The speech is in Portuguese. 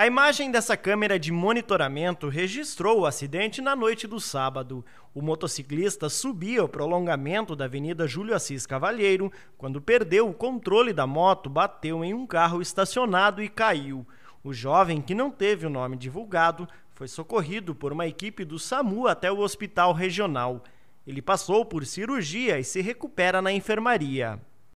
A imagem dessa câmera de monitoramento registrou o acidente na noite do sábado. O motociclista subia o prolongamento da Avenida Júlio Assis Cavalheiro quando perdeu o controle da moto, bateu em um carro estacionado e caiu. O jovem, que não teve o nome divulgado, foi socorrido por uma equipe do SAMU até o hospital regional. Ele passou por cirurgia e se recupera na enfermaria.